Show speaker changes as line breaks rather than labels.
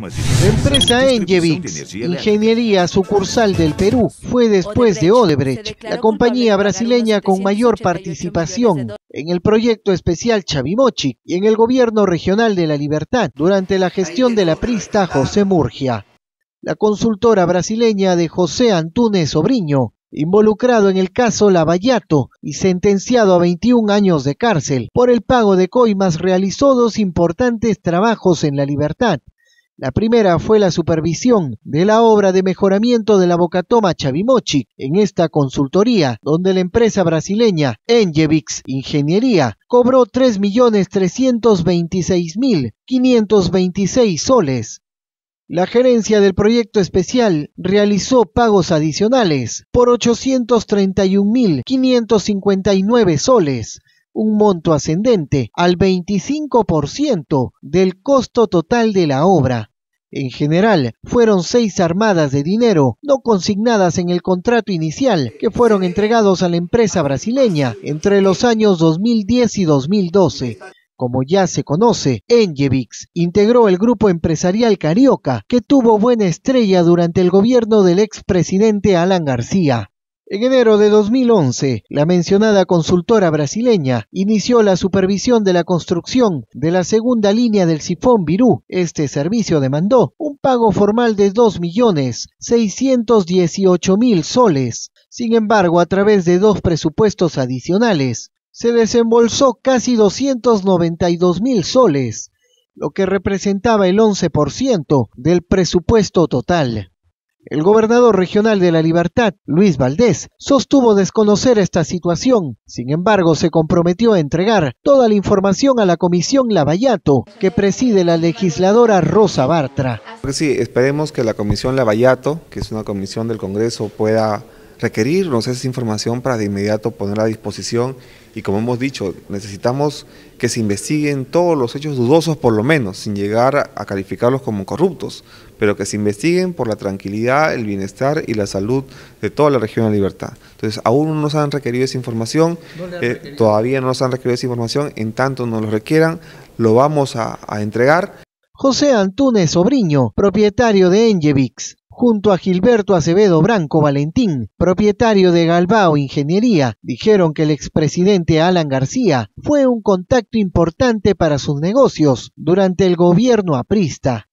Empresa Engevix, ingeniería sucursal del Perú, fue después de Odebrecht la compañía brasileña con mayor participación en el proyecto especial Chavimochi y en el gobierno regional de la libertad durante la gestión de la prista José Murgia. La consultora brasileña de José Antúnez Sobriño, involucrado en el caso Lavallato y sentenciado a 21 años de cárcel por el pago de coimas, realizó dos importantes trabajos en la libertad la primera fue la supervisión de la obra de mejoramiento de la Bocatoma Chavimochi en esta consultoría, donde la empresa brasileña Engevix Ingeniería cobró 3.326.526 soles. La gerencia del proyecto especial realizó pagos adicionales por 831.559 soles un monto ascendente al 25% del costo total de la obra. En general, fueron seis armadas de dinero no consignadas en el contrato inicial que fueron entregados a la empresa brasileña entre los años 2010 y 2012. Como ya se conoce, Engevix integró el grupo empresarial carioca que tuvo buena estrella durante el gobierno del expresidente Alan García. En enero de 2011, la mencionada consultora brasileña inició la supervisión de la construcción de la segunda línea del sifón Virú. Este servicio demandó un pago formal de 2.618.000 soles. Sin embargo, a través de dos presupuestos adicionales, se desembolsó casi 292.000 soles, lo que representaba el 11% del presupuesto total. El gobernador regional de La Libertad, Luis Valdés, sostuvo desconocer esta situación. Sin embargo, se comprometió a entregar toda la información a la Comisión Lavallato, que preside la legisladora Rosa Bartra.
Pues sí, esperemos que la Comisión Lavallato, que es una comisión del Congreso, pueda requerirnos esa información para de inmediato ponerla a disposición y como hemos dicho, necesitamos que se investiguen todos los hechos dudosos por lo menos, sin llegar a calificarlos como corruptos, pero que se investiguen por la tranquilidad, el bienestar y la salud de toda la región de libertad. Entonces, aún no nos han requerido esa información, eh, todavía no nos han requerido esa información, en tanto nos lo requieran, lo vamos a, entregar. José Antúnez Sobriño,
propietario de Engevix junto a Gilberto Acevedo Branco Valentín, propietario de Galbao Ingeniería, dijeron que el expresidente Alan García fue un contacto importante para sus negocios durante el gobierno aprista.